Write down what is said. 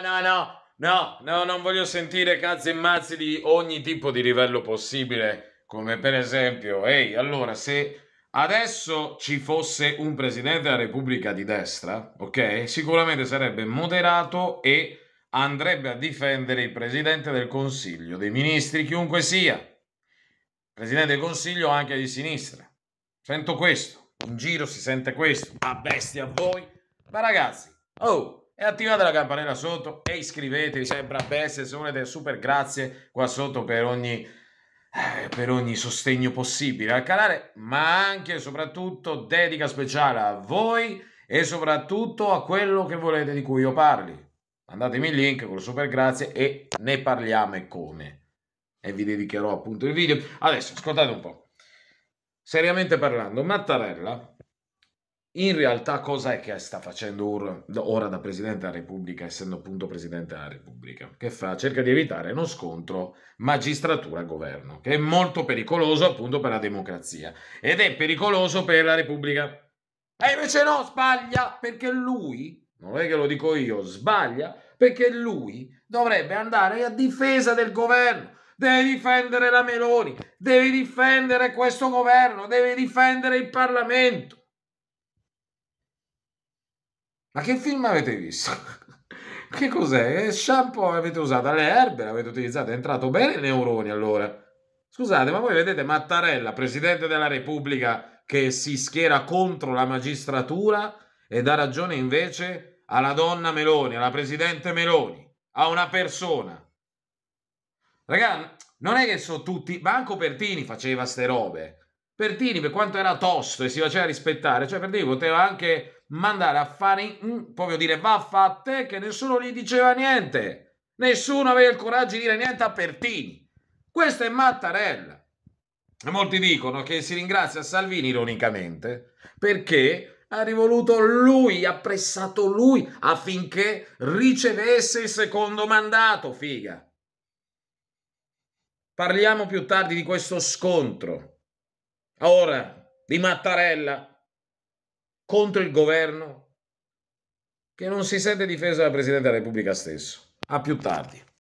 no, no, no, no, non voglio sentire cazzi e mazzi di ogni tipo di livello possibile, come per esempio, ehi, allora se adesso ci fosse un presidente della Repubblica di destra, ok? Sicuramente sarebbe moderato e andrebbe a difendere il presidente del Consiglio, dei ministri, chiunque sia. Presidente del Consiglio anche di sinistra. Sento questo, in giro si sente questo, a bestia a voi. Ma ragazzi, oh, e attivate la campanella sotto e iscrivetevi sempre a PES se volete super grazie qua sotto per ogni, eh, per ogni sostegno possibile al canale ma anche e soprattutto dedica speciale a voi e soprattutto a quello che volete di cui io parli mandatemi il link con super grazie e ne parliamo e come e vi dedicherò appunto il video adesso ascoltate un po' seriamente parlando Mattarella in realtà cosa è che sta facendo ora, da Presidente della Repubblica, essendo appunto Presidente della Repubblica? Che fa? Cerca di evitare uno scontro magistratura-governo, che è molto pericoloso appunto per la democrazia ed è pericoloso per la Repubblica. E invece no, sbaglia, perché lui, non è che lo dico io, sbaglia, perché lui dovrebbe andare a difesa del governo, deve difendere la Meloni, deve difendere questo governo, deve difendere il Parlamento. Ma che film avete visto? che cos'è? Che shampoo avete usato? Le erbe l'avete utilizzato? È entrato bene nei neuroni allora? Scusate, ma voi vedete Mattarella, Presidente della Repubblica, che si schiera contro la magistratura e dà ragione invece alla donna Meloni, alla Presidente Meloni, a una persona. Ragazzi, non è che sono tutti... Banco Pertini faceva ste robe. Pertini, per quanto era tosto e si faceva rispettare, cioè Pertini poteva anche mandare a fare, in, mm, proprio dire va fatte, che nessuno gli diceva niente. Nessuno aveva il coraggio di dire niente a Pertini. Questa è Mattarella. E molti dicono che si ringrazia Salvini ironicamente perché ha rivoluto lui, ha pressato lui affinché ricevesse il secondo mandato, figa. Parliamo più tardi di questo scontro ora di Mattarella contro il governo che non si sente difeso dal Presidente della Repubblica stesso. A più tardi.